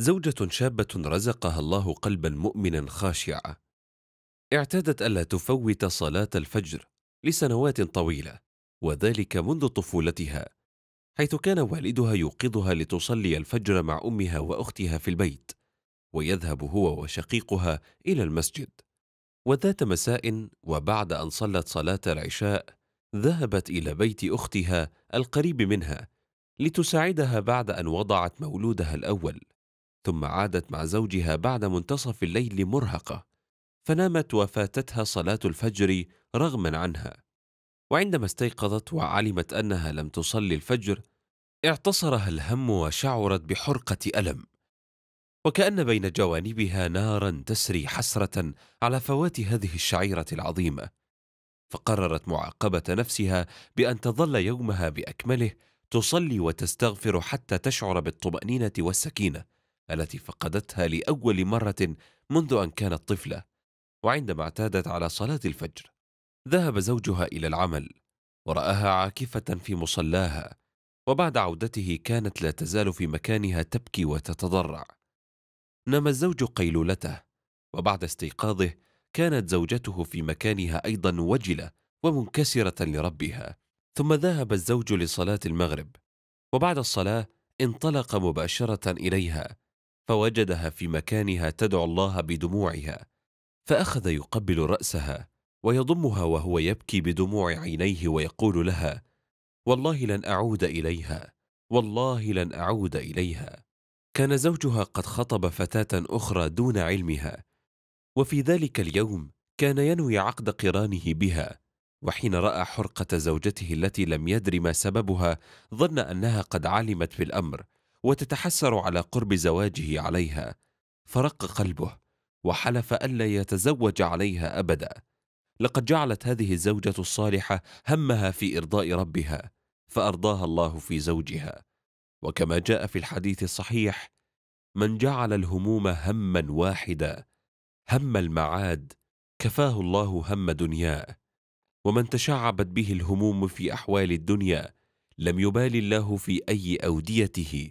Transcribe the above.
زوجة شابة رزقها الله قلبا مؤمنا خاشعا اعتادت ألا تفوت صلاة الفجر لسنوات طويلة وذلك منذ طفولتها حيث كان والدها يوقظها لتصلي الفجر مع أمها وأختها في البيت ويذهب هو وشقيقها إلى المسجد وذات مساء وبعد أن صلت صلاة العشاء ذهبت إلى بيت أختها القريب منها لتساعدها بعد أن وضعت مولودها الأول ثم عادت مع زوجها بعد منتصف الليل مرهقه فنامت وفاتتها صلاه الفجر رغما عنها وعندما استيقظت وعلمت انها لم تصلي الفجر اعتصرها الهم وشعرت بحرقه الم وكان بين جوانبها نارا تسري حسره على فوات هذه الشعيره العظيمه فقررت معاقبه نفسها بان تظل يومها باكمله تصلي وتستغفر حتى تشعر بالطمانينه والسكينه التي فقدتها لاول مره منذ ان كانت طفله وعندما اعتادت على صلاه الفجر ذهب زوجها الى العمل وراها عاكفه في مصلاها وبعد عودته كانت لا تزال في مكانها تبكي وتتضرع نام الزوج قيلولته وبعد استيقاظه كانت زوجته في مكانها ايضا وجله ومنكسره لربها ثم ذهب الزوج لصلاه المغرب وبعد الصلاه انطلق مباشره اليها فوجدها في مكانها تدعو الله بدموعها فاخذ يقبل راسها ويضمها وهو يبكي بدموع عينيه ويقول لها والله لن اعود اليها والله لن اعود اليها كان زوجها قد خطب فتاه اخرى دون علمها وفي ذلك اليوم كان ينوي عقد قرانه بها وحين راى حرقه زوجته التي لم يدر ما سببها ظن انها قد علمت بالامر وتتحسر على قرب زواجه عليها فرق قلبه وحلف ألا يتزوج عليها أبدا لقد جعلت هذه الزوجة الصالحة همها في إرضاء ربها فأرضاها الله في زوجها وكما جاء في الحديث الصحيح من جعل الهموم هما واحدا هم المعاد كفاه الله هم دنياه ومن تشعبت به الهموم في احوال الدنيا لم يبال الله في اي اوديته